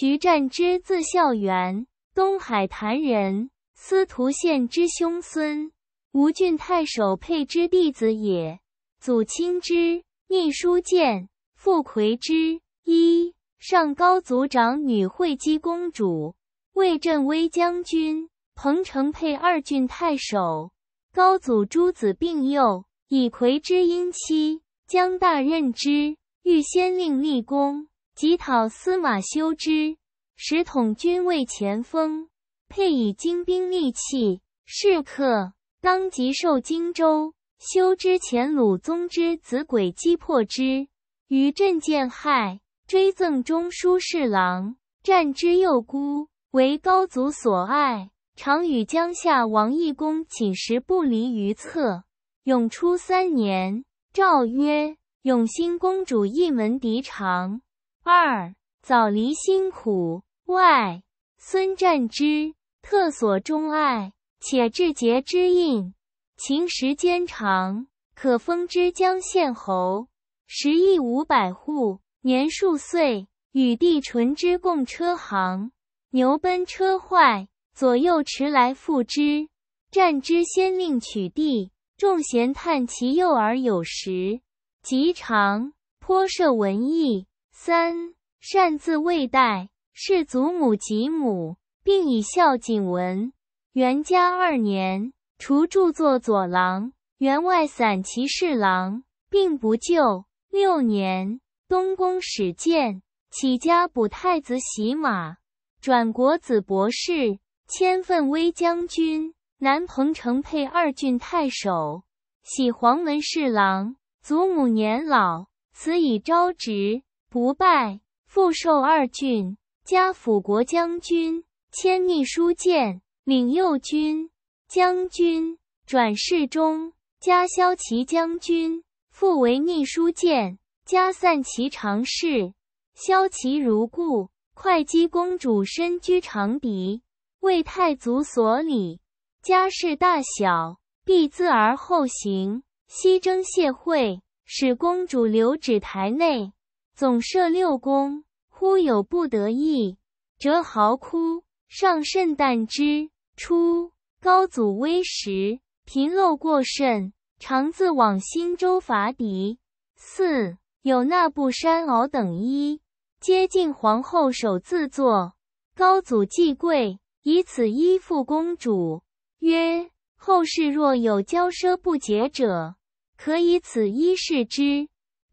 徐湛之，字孝元，东海郯人，司徒宪之兄孙，吴郡太守沛之弟子也。祖清之，逆书监；父魁之，一上高祖长女惠姬公主，魏镇威将军，彭城沛二郡太守。高祖诸子并幼，以魁之姻妻，将大任之，欲先令立功。即讨司马修之，使统军为前锋，配以精兵利器，是克当即受荆州。修之前鲁宗之子轨击破之，于镇见害，追赠中书侍郎。战之幼孤，为高祖所爱，常与江夏王义公寝食不离于侧。永初三年，诏曰：“永兴公主一门嫡长。”二早离辛苦，外孙战之特所钟爱，且志节之应，情时兼长，可封之江献侯，十亿五百户，年数岁，与帝纯之共车行，牛奔车坏，左右驰来复之，战之先令取地，众贤叹其幼而有时，及长颇涉文艺。三擅自未代是祖母及母，并以孝谨闻。元嘉二年，除著作佐郎，员外散骑侍郎，并不就。六年，东宫始建，起家补太子洗马，转国子博士，迁奋威将军，南彭城配二郡太守，喜黄门侍郎。祖母年老，辞以朝职。不败复授二郡，加辅国将军，迁逆书剑、领右军将军，转侍中，加骁骑将军，复为逆书剑，加散骑常侍，骁骑如故。会稽公主身居长笛，为太祖所礼，家事大小必自而后行。西征谢会，使公主留止台内。总设六宫，忽有不得意，折号哭。上甚惮之。初，高祖微时，贫陋过甚，常自往新州伐敌。四有那布山敖等一，皆进皇后手自作。高祖既贵，以此衣附公主，曰：“后世若有骄奢不节者，可以此衣视之。”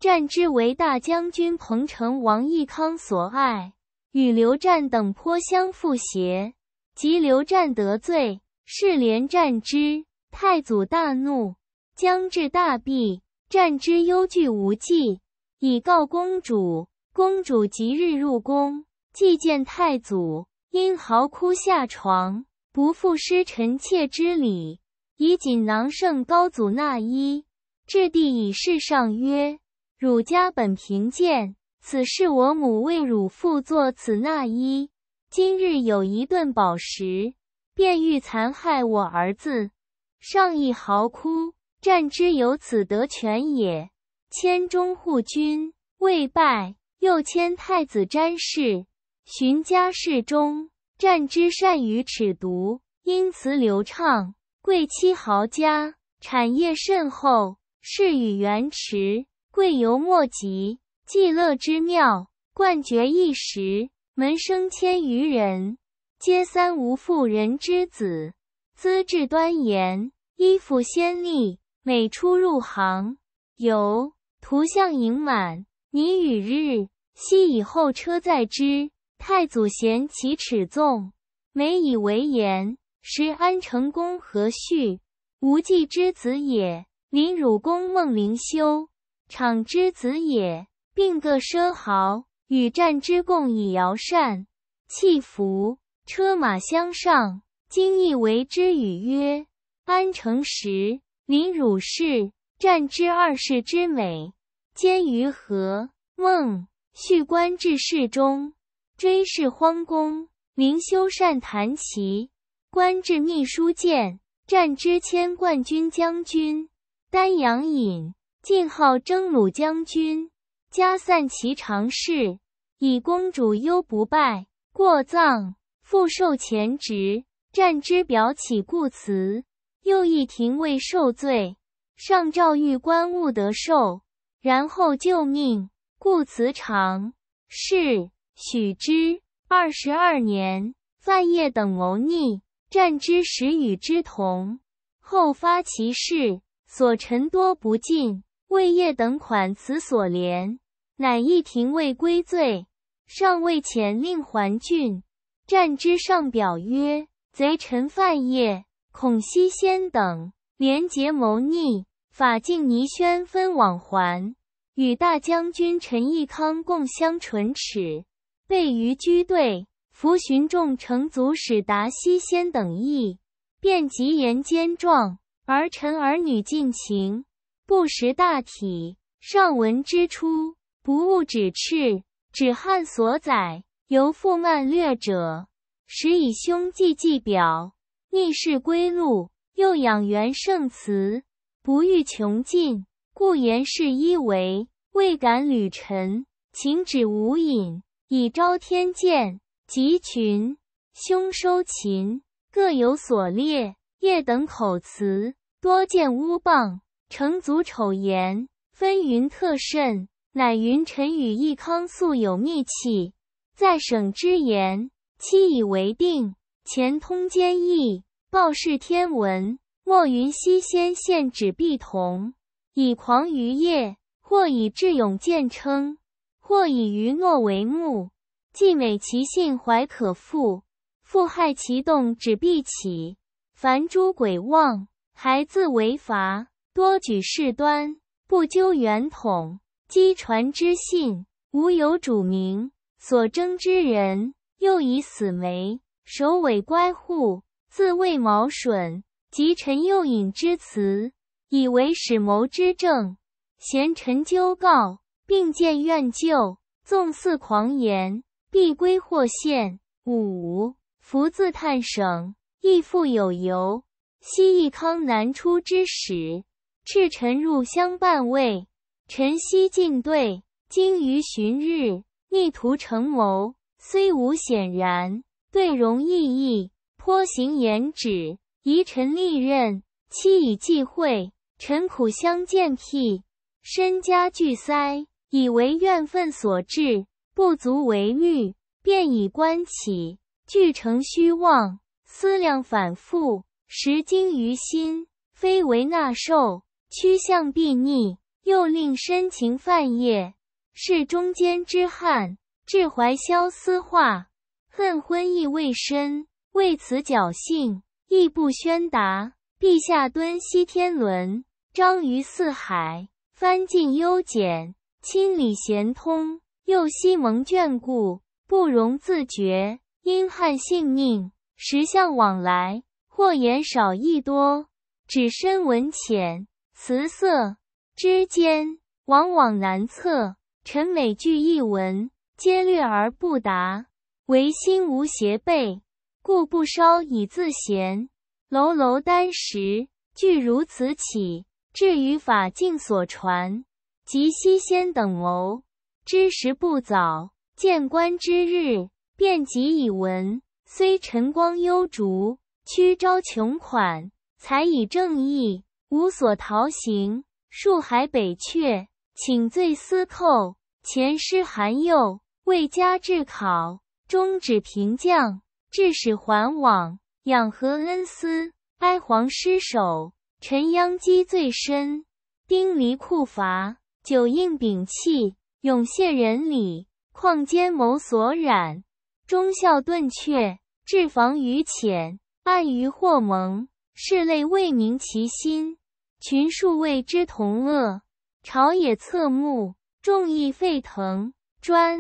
战之为大将军彭城王义康所爱，与刘湛等颇相附邪。及刘湛得罪，是连战之，太祖大怒，将至大辟。战之忧惧无计，以告公主。公主即日入宫，既见太祖，因嚎哭下床，不复失臣妾之礼，以锦囊盛高祖纳衣，置地以示上曰。汝家本贫贱，此是我母为汝父做此纳衣。今日有一顿饱食，便欲残害我儿子。上亦嚎哭，战之有此得权也。千忠护君未败，又迁太子詹事，寻家世中战之善于尺牍，因此流畅。贵戚豪家产业甚厚，事与元迟。贵由莫及，既乐之妙，冠绝一时。门生千余人，皆三无妇人之子，资质端严，衣服鲜丽。每出入行由图像盈满。倪与日，夕以后车载之。太祖嫌其尺纵，每以为言。时安成公何序？无忌之子也，临汝公孟灵修。场之子也，并各奢豪，与战之共以摇扇、弃服、车马相上。今亦为之语曰：“安成时，临汝氏战之二世之美，兼于何？”孟序官至侍中，追谥荒公，临修善弹其官至秘书监，战之千冠军将军，丹阳尹。晋号征虏将军，加散骑常侍。以公主忧不败，过葬，复受前职。战之表起，故辞。又一廷尉受罪，上诏御官勿得受，然后救命。故辞长。侍，许之。二十二年，范晔等谋逆，战之时与之同，后发其事，所臣多不尽。魏业等款，此所连乃一廷尉归罪，上未遣令还郡。战之上表曰：“贼臣范晔、孔熙先等廉洁谋逆，法敬倪轩分往还，与大将军陈毅康共相唇齿，备于居队，伏寻众城卒使达西先等意，便急言兼状，儿臣儿女尽情。”不识大体，上文之初不务指斥，指汉所载由富慢略者，时以兄记纪表逆世归路，又养元圣祠，不欲穷尽，故言是一为未敢履陈，请止无隐以昭天鉴。集群兄收秦，各有所列，业等口词多见乌棒。成祖丑言纷纭特甚，乃云臣与义康素有密契，在省之言，期以为定。前通兼义，报事天文，莫云西先献纸币同，以狂于业，或以智勇见称，或以愚懦为目。既美其性怀可复，复害其动止必起。凡诸鬼妄，还自为罚。多举事端，不究元统，积传之信无有主名；所征之人，又以死媒首尾乖护，自谓毛损，即陈右颖之辞，以为始谋之政，贤臣纠告，并见怨救，纵肆狂言，必归祸县。五福字叹省，亦复有由。昔义康南出之始。至臣入相半位，晨夕进对，精于旬日，逆图成谋，虽无显然，对容异异，颇行言止，宜臣利任，期以忌会。臣苦相见辟，身家俱塞，以为怨愤所致，不足为虑，便以观起，俱成虚妄。思量反复，实惊于心，非为纳受。趋向避逆，又令深情泛业，是中间之憾。至怀消思化，恨婚意未深，为此侥幸，亦不宣达。陛下敦熙天伦，章于四海，翻尽幽简，亲礼贤通，又西蒙眷顾，不容自觉。因汉性命，时相往来，或言少，亦多；只深文浅。词色之间，往往难测。臣每句一文，皆略而不答。唯心无邪备，故不稍以自嫌。楼楼丹石，具如此起。至于法境所传，及西仙等谋，知时不早。见官之日，便即以闻。虽晨光幽烛，屈朝穷款，才以正义。无所逃行，树海北阙，请罪司寇。前师韩幼，未加治考；终止平将，致使还往。养和恩思，哀皇失守，沉殃积罪深。丁离库乏，久应摒弃，永谢人礼。况奸谋所染，忠孝顿却，置防于浅，暗于祸蒙，是类未明其心。群庶谓之同恶，朝野侧目，众议沸腾。专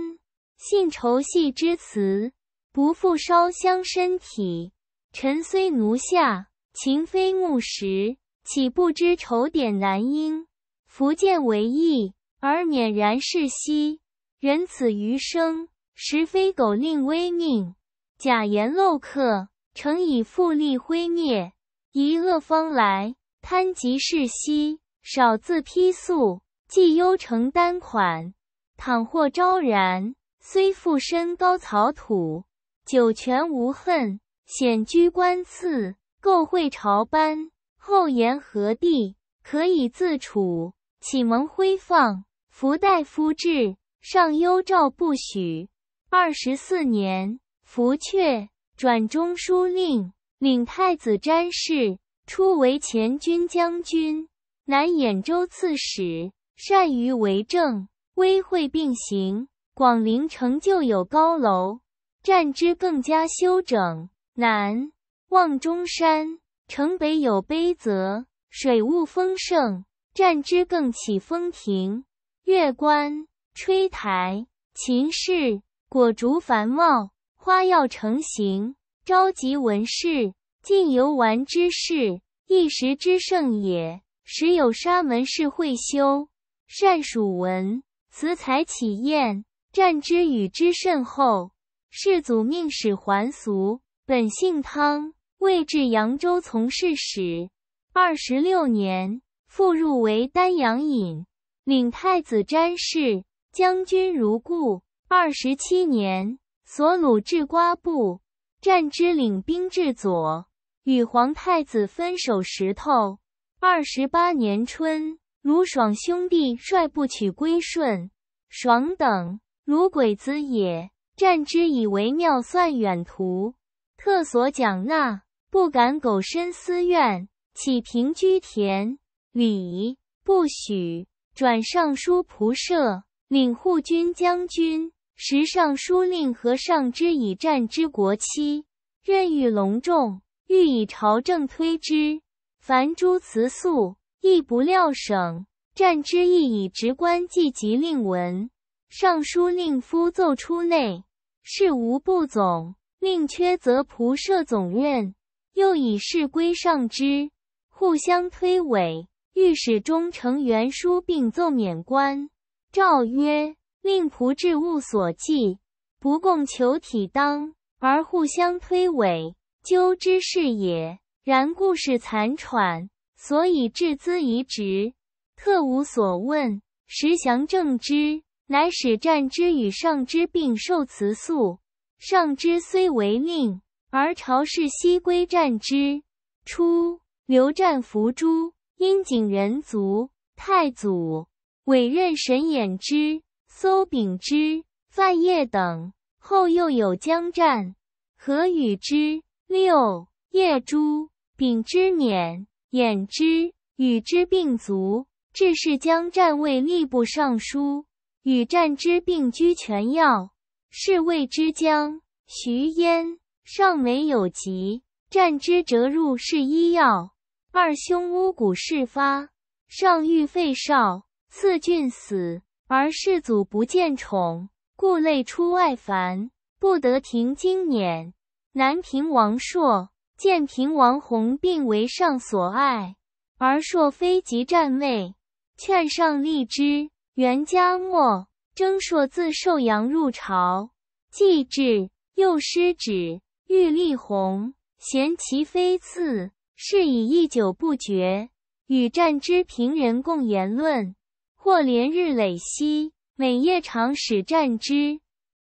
信酬戏之词，不复烧香身体。臣虽奴下，情非木石，岂不知丑点难应？福见为义，而泯然是息。人此余生，实非苟令危命。假言陋客，诚以复利灰灭，一恶方来。贪即世兮，少自批宿，既忧承单款，倘获昭然。虽复身高草土，九泉无恨。显居官次，构会朝班。后言何地可以自处？启蒙徽放，福代夫至。上优诏不许。二十四年，福阙转中书令，领太子詹事。初为前军将军、南兖州刺史，善于为政，威惠并行。广陵城旧有高楼，战之更加修整。南望中山，城北有碑泽，水雾丰盛，战之更起风亭、月关、吹台、琴室，果竹繁茂，花药成形，召集文士。尽游玩之事，一时之盛也。时有沙门氏会修，善属文，辞采绮艳，战之与之甚厚。世祖命使还俗，本姓汤，未至扬州，从事使。二十六年，复入为丹阳尹，领太子詹事，将军如故。二十七年，所鲁至瓜部，战之领兵至左。与皇太子分手，石头。二十八年春，卢爽兄弟率部取归顺。爽等如鬼子也，战之以为妙算远图，特所讲纳，不敢苟身私怨。起平居田礼不许转尚书仆射、领护军将军，时尚书令和尚之以战之国戚，任遇隆重。欲以朝政推之，凡诸辞诉亦不料省战之亦以职官记及令文，尚书令夫奏出内事无不总，令缺则仆射总任，又以事归上之，互相推诿。御史中丞袁书并奏免官，诏曰：令仆之物所寄，不共求体当，而互相推诿。究之是也，然故事残喘，所以置资遗直，特无所问。实祥正之，乃使战之与上之并受辞诉。上之虽为令，而朝事悉归战之。初，刘战伏诛，殷景仁卒，太祖委任沈演之、邹秉之、范晔等。后又有江湛，何与之？六叶朱丙之辇、偃之与之并卒。志仕将占位吏部尚书，与战之并居权要。是卫之将徐焉，尚美有疾，战之折入是医药。二兄巫蛊事发，上欲废少，赐郡死，而世祖不见宠，故累出外凡，不得停经辇。南平王朔、建平王弘并为上所爱，而朔非即占位，劝上立之。元嘉末，征朔自寿阳入朝，既至，又失旨，欲立弘，嫌其非次，是以一久不决。与战之平人共言论，或连日累息，每夜常使战之，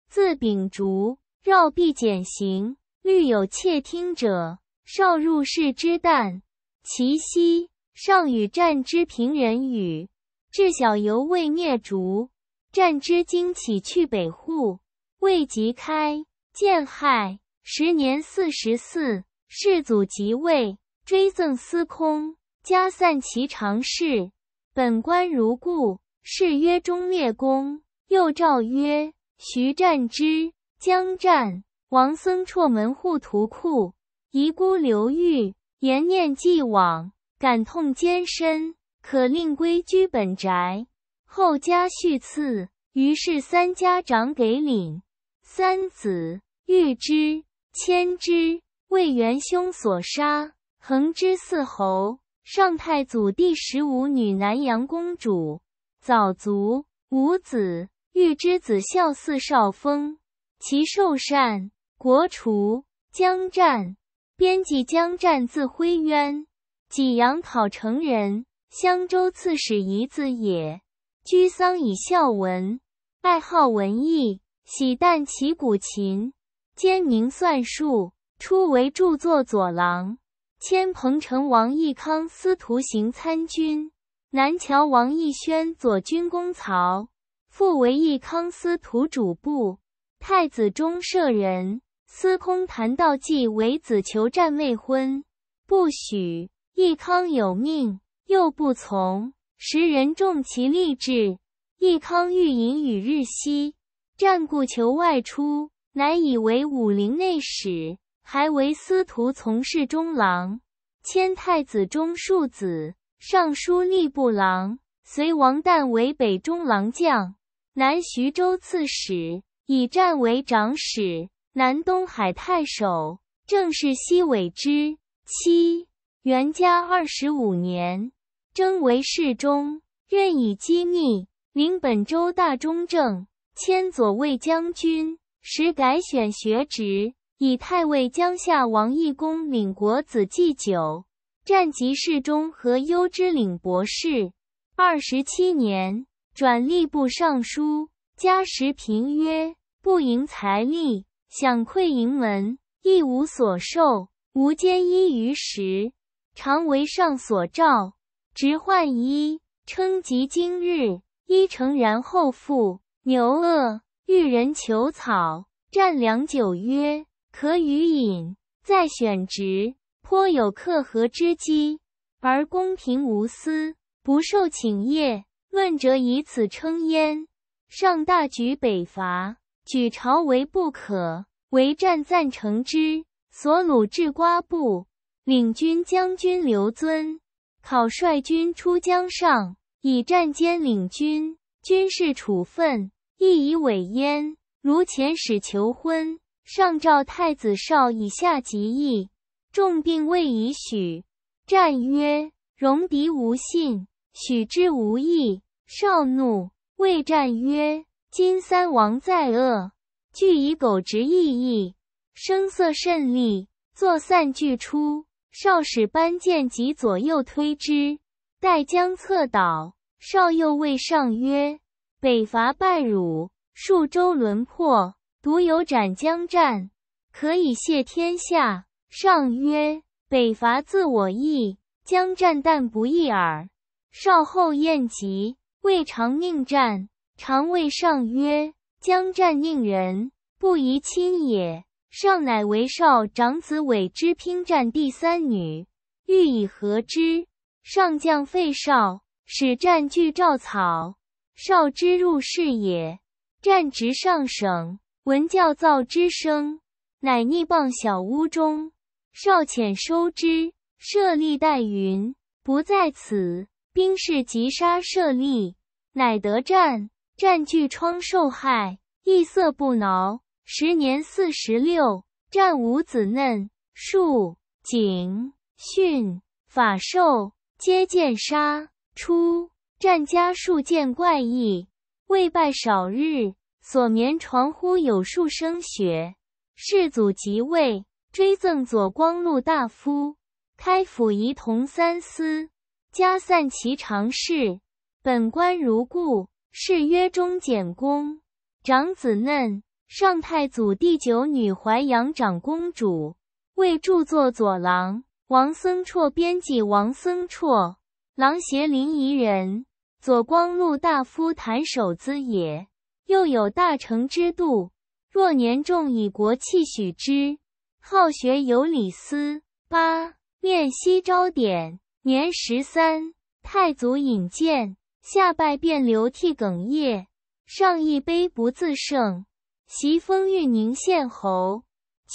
自秉烛绕壁检行。虑有窃听者，少入士之旦，其夕尚与战之平人语。至小由未灭烛，战之惊起，去北户，未及开，见害。时年四十四。世祖即位，追赠司空，加散其常侍。本官如故。是曰忠烈公。又诏曰：“徐战之将战。”王僧绰门户图库遗孤流域，延念既往，感痛艰深，可令归居本宅。后家续赐，于是三家长给领。三子玉之、千之，为元凶所杀。恒之四侯，上太祖第十五女南阳公主，早卒，无子。玉之子孝嗣少封，其寿善。国除江湛，编辑江湛，字徽渊，济阳考城人，襄州刺史遗子也。居丧以孝文，爱好文艺，喜弹其古琴，兼明算术。初为著作左郎，迁彭城王义康司徒行参军，南侨王义宣左军功曹，复为义康司徒主簿，太子中舍人。司空谈道济为子求战未婚，不许。义康有命，又不从。时人重其立志。义康欲引与日夕，战故求外出，乃以为武陵内史，还为司徒从事中郎，迁太子中庶子、尚书吏部郎，随王旦为北中郎将，南徐州刺史，以战为长史。南东海太守，正是西尾之七元嘉二十五年，征为侍中，任以机密，领本州大中正，迁左卫将军，时改选学职，以太尉江夏王义公领国子祭酒，占及侍中，和优之领博士。二十七年，转吏部尚书，加时平曰，不营财力，享馈盈门，一无所受。无兼衣于食，常为上所召，直换衣，称及今日衣成，然后复牛厄，遇人求草，占良久曰：“可与饮。”再选直，颇有克和之机，而公平无私，不受请谒。论者以此称焉。上大举北伐。举朝为不可，为战赞成之。所鲁至瓜部领军将军刘遵考率军出江上，以战兼领军。军事处分亦以委焉。如遣使求婚，上诏太子少以下极议，重病未已许。战曰：“戎狄无信，许之无义。”少怒，谓战曰。今三王在恶，俱以苟直意义，声色甚厉，坐散俱出。少使班见及左右推之，待将策倒。少右谓上曰：“北伐败辱，数州沦破，独有斩将战，可以谢天下。”上曰：“北伐自我意，将战但不意耳。”少后厌疾，未尝命战。常谓上曰：“将战，宁人不宜亲也。”上乃为少长子委之，拼战第三女，欲以和之。上将废少，使战据赵草。少之入室也，战直上省，闻教造之声，乃逆傍小屋中。少遣收之，舍利待云不在此，兵士急杀舍利，乃得战。占具疮受害，异色不挠。时年四十六，战无子。嫩树景训法寿皆见杀出。战家数见怪异，未拜少日，所眠床忽有数生血。世祖即位，追赠左光禄大夫，开府仪同三司，家散其常事，本官如故。是曰中简公，长子嫩，上太祖第九女，淮阳长公主，为著作左郎。王僧绰编辑。王僧绰，琅邪临沂人，左光禄大夫谭守资也。又有大成之度，若年重以国器许之。好学有礼思。八，念西朝典，年十三，太祖引荐。下拜便流涕哽咽，上一杯不自胜。袭封玉宁县侯。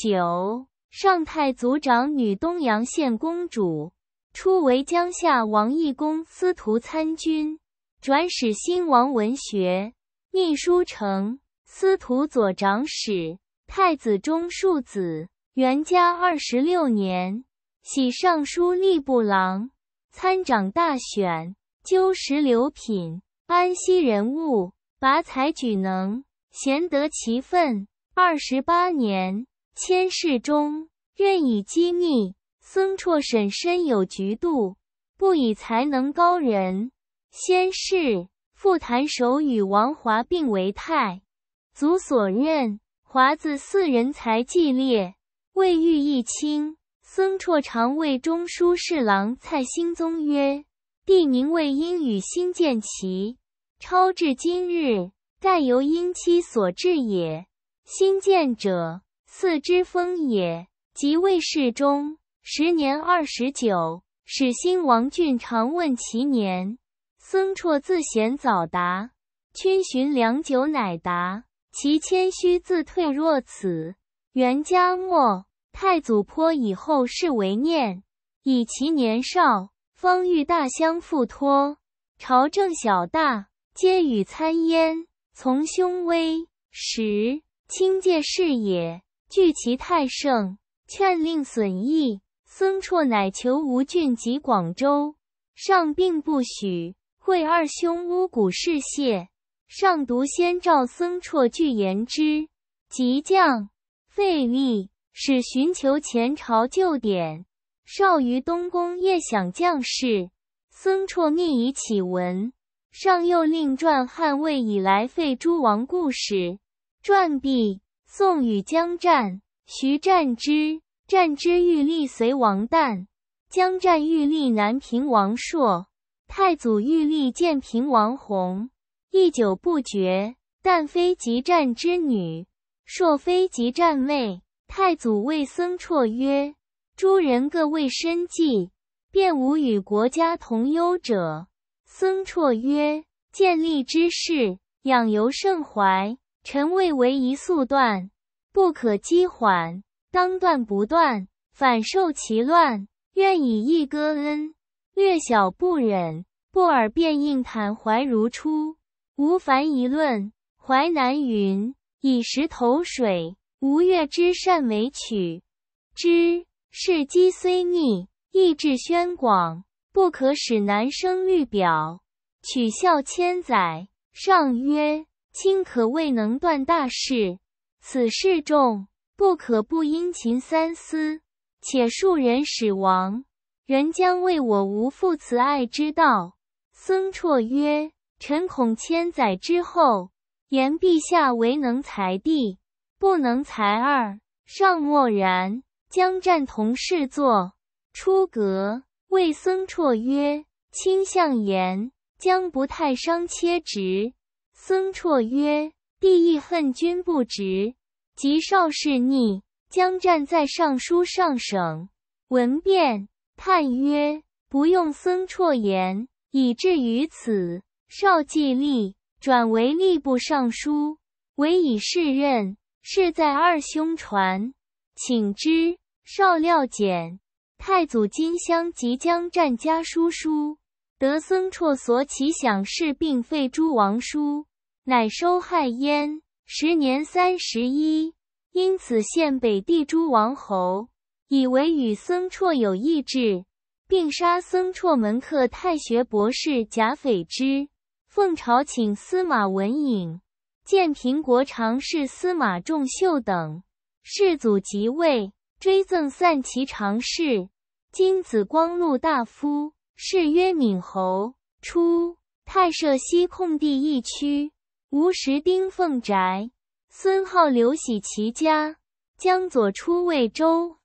九，上太祖长女东阳县公主，初为江夏王义公司徒参军，转使新王文学，秘书丞，司徒左长史，太子中庶子。元嘉二十六年，喜尚书吏部郎，参掌大选。鸠十流品，安息人物，拔才举能，贤得其分。二十八年，迁侍中，任以机密。僧绰审身有局度，不以才能高人。先是，复谈手与王华并为太祖所任，华子四人，才绩列，未遇一清。僧绰常谓中书侍郎蔡兴宗曰。帝宁为因与新建齐，超至今日，盖由因妻所致也。新建者，四之风也。即魏世中，时年二十九，始兴王俊常问其年，僧绰自贤早答，君寻良久乃答，其谦虚自退若此。元嘉末，太祖颇以后世为念，以其年少。方欲大相复托，朝政小大皆与参焉，从兄威十亲介事也。惧其太盛，劝令损益。僧绰乃求吴郡及广州，上并不许。会二兄巫蛊事泄，上独先召僧绰拒言之，即降废力，使寻求前朝旧典。少于东宫夜享将士，僧绰逆以启文，上又令传汉魏以来废诸王故事。传毕，宋与江战，徐战之，战之欲立随王旦，江战欲立南平王朔，太祖欲立建平王弘，一久不决。旦非即战之女，朔非即战妹。太祖谓僧绰曰。诸人各为生计，便无与国家同忧者。僧绰曰：“见利之事，养由甚怀。臣谓为一速断，不可积缓。当断不断，反受其乱。愿以一歌恩，略小不忍，不耳便应坦怀如初。无烦一论。淮南云：‘以石投水，吴越之善为曲之。’”事机虽逆，意志宣广，不可使男生欲表，取笑千载。上曰：“卿可未能断大事，此事重，不可不殷勤三思。且庶人始亡，人将谓我无父慈爱之道。”僧绰曰：“臣恐千载之后，言陛下为能才帝，不能才二。”上默然。将湛同事坐出阁，谓僧绰曰：“卿相言将不太伤切直。”僧绰曰：“帝亦恨君不直。”及少氏逆，将湛在尚书上省，闻变，叹曰：“不用僧绰言，以至于此。”少既立，转为吏部尚书，委以事任，事在二兄传，请之。少料简，太祖金乡即将战家书书，得僧绰所起想事，并废诸王书，乃收害焉。时年三十一，因此献北地诸王侯，以为与僧绰有异志，并杀僧绰门客太学博士贾斐之，奉朝请司马文颖、建平国常侍司马仲秀等，世祖即位。追赠散骑常侍，金子光禄大夫，谥曰敏侯。初，太社西控地一区，吴石丁奉宅。孙浩刘喜其家，江左出魏州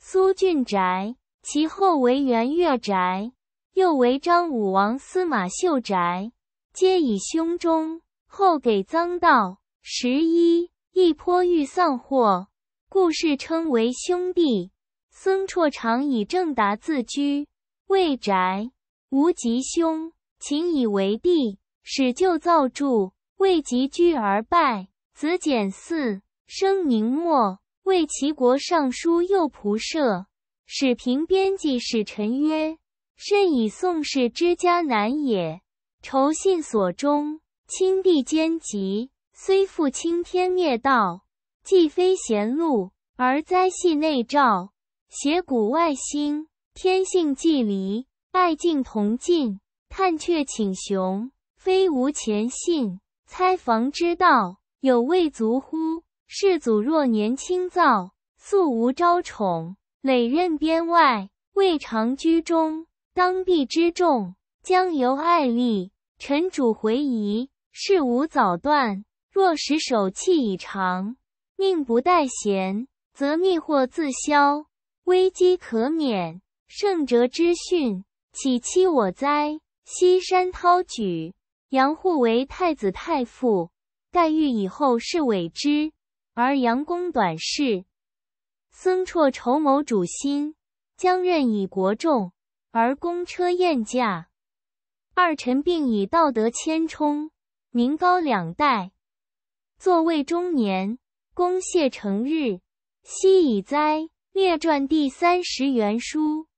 苏俊宅，其后为元岳宅，又为张武王司马秀宅，皆以凶中，后给赃盗十一，一坡欲丧祸。故事称为兄弟。僧绰常以正达自居。魏宅无吉兄，秦以为弟，始就造筑，未及居而败。子简嗣，生宁末，为齐国尚书，又仆射，史平编辑使臣曰：“甚以宋氏之家难也。酬信所终，亲弟兼及，虽复青天，灭道。”既非贤路，而灾系内召，邪古外兴，天性既离，爱敬同敬，叹却请雄。非无前信，猜防之道，有未足乎？世祖若年轻躁，素无招宠，累任边外，未尝居中。当地之众，将由爱立，臣主回疑，事无早断。若使手气已长。宁不待贤，则逆祸自消，危机可免。圣哲之训，岂欺我哉？西山涛举，杨护为太子太傅，盖欲以后世委之，而杨公短视，僧绰筹谋主心，将任以国重，而公车宴驾。二臣并以道德谦冲，名高两代，作为中年。公谢成日，惜已哉。列传第三十，元书。